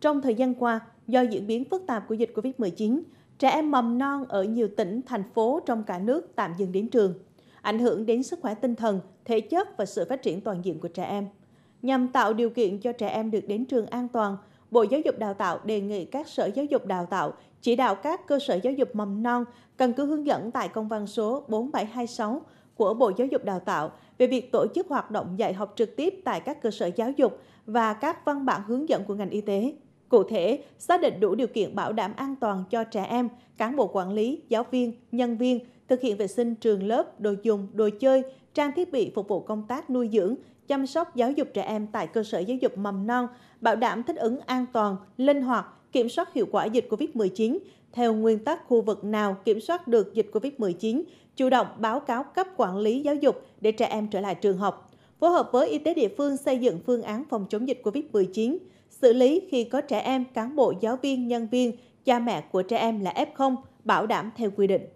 Trong thời gian qua, do diễn biến phức tạp của dịch COVID-19, trẻ em mầm non ở nhiều tỉnh, thành phố trong cả nước tạm dừng đến trường, ảnh hưởng đến sức khỏe tinh thần, thể chất và sự phát triển toàn diện của trẻ em. Nhằm tạo điều kiện cho trẻ em được đến trường an toàn, Bộ Giáo dục Đào tạo đề nghị các sở giáo dục đào tạo chỉ đạo các cơ sở giáo dục mầm non cần cứ hướng dẫn tại công văn số 4726 của Bộ Giáo dục Đào tạo về việc tổ chức hoạt động dạy học trực tiếp tại các cơ sở giáo dục và các văn bản hướng dẫn của ngành y tế. Cụ thể, xác định đủ điều kiện bảo đảm an toàn cho trẻ em, cán bộ quản lý, giáo viên, nhân viên, thực hiện vệ sinh trường lớp, đồ dùng, đồ chơi, trang thiết bị phục vụ công tác nuôi dưỡng, chăm sóc giáo dục trẻ em tại cơ sở giáo dục mầm non, bảo đảm thích ứng an toàn, linh hoạt, kiểm soát hiệu quả dịch COVID-19 theo nguyên tắc khu vực nào kiểm soát được dịch COVID-19, chủ động báo cáo cấp quản lý giáo dục để trẻ em trở lại trường học, phối hợp với y tế địa phương xây dựng phương án phòng chống dịch COVID-19, xử lý khi có trẻ em, cán bộ, giáo viên, nhân viên, cha mẹ của trẻ em là F0, bảo đảm theo quy định.